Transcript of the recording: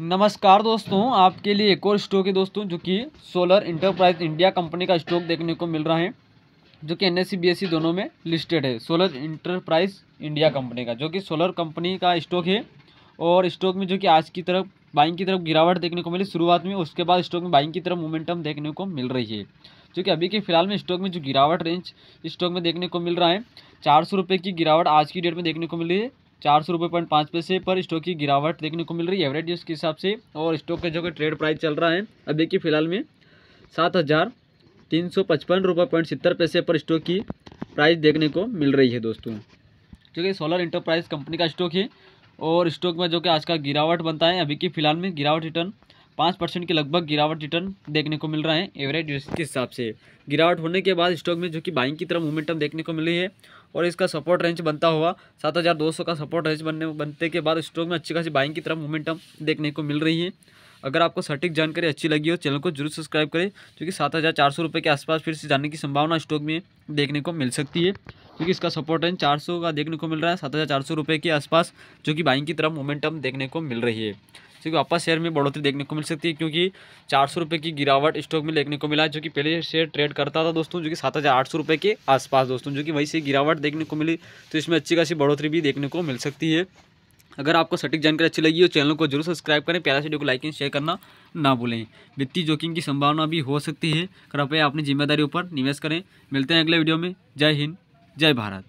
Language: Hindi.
नमस्कार दोस्तों आपके लिए एक और स्टॉक है दोस्तों जो कि सोलर इंटरप्राइज इंडिया कंपनी का स्टॉक देखने को मिल रहा है जो कि एन एस e, e दोनों में लिस्टेड है सोलर इंटरप्राइज इंडिया कंपनी का जो कि सोलर कंपनी का स्टॉक है और स्टॉक में जो कि आज की तरफ बाइंग की तरफ गिरावट देखने को मिली शुरुआत में उसके बाद स्टॉक में बाइंग की तरफ मोमेंटम देखने को मिल रही है जो कि अभी के फिलहाल में स्टॉक में जो गिरावट रेंज स्टॉक में देखने को मिल रहा है चार सौ रुपये की गिरावट आज की डेट में देखने को मिली है चार सौ रुपये पॉइंट पाँच पैसे पर स्टॉक की गिरावट देखने को मिल रही है एवरेज के हिसाब से और स्टॉक का जो कि ट्रेड प्राइस चल रहा है अब देखिए फिलहाल में सात हज़ार तीन सौ पचपन रुपये पॉइंट सत्तर पैसे पर स्टॉक की प्राइस देखने को मिल रही है दोस्तों क्योंकि सोलर इंटरप्राइज कंपनी का स्टॉक है और स्टॉक में जो कि आज का गिरावट बनता है अभी की फिलहाल में गिरावट रिटर्न पाँच परसेंट के लगभग गिरावट रिटर्न देखने को मिल रहा है एवरेज के हिसाब से गिरावट होने के बाद स्टॉक में जो कि बाइंग की तरफ मोमेंटम देखने को मिल रही है और इसका सपोर्ट रेंज बनता हुआ 7200 का सपोर्ट रेंज बनने बनते के बाद स्टॉक में अच्छी खासी बाइंग की तरफ मोमेंटम देखने को मिल रही है अगर आपको सटीक जानकारी अच्छी लगी हो चैनल को जरूर सब्सक्राइब करें क्योंकि सात हज़ार चार सौ रुपये के आसपास फिर से जाने की संभावना स्टॉक में देखने को मिल सकती है क्योंकि इसका सपोर्ट रेंज चार सौ का देखने को मिल रहा है सात हज़ार चार सौ रुपये के आसपास जो कि बाइंग की तरफ मोमेंटम देखने को मिल रही है क्योंकि वापस शेयर में बढ़ोतरी देखने को मिल सकती है क्योंकि चार सौ रुपये की गिरावट स्टॉक में देखने को मिला जो कि पहले शेयर ट्रेड करता था दोस्तों जो कि सात हज़ार आठ सौ रुपये के आसपास दोस्तों जो कि वही से गिरावट देखने को मिली तो इसमें अच्छी खासी बढ़ोतरी भी देखने को मिल सकती है अगर आपको सटीक जानकारी अच्छी लगी हो चैनल को जरूर सब्सक्राइब करें प्यारा वीडियो को लाइक एंड शेयर करना ना भूलें वित्तीय जोखिम की संभावना भी हो सकती है कृपया अपनी जिम्मेदारी पर निवेश करें मिलते हैं अगले वीडियो में जय हिंद जय भारत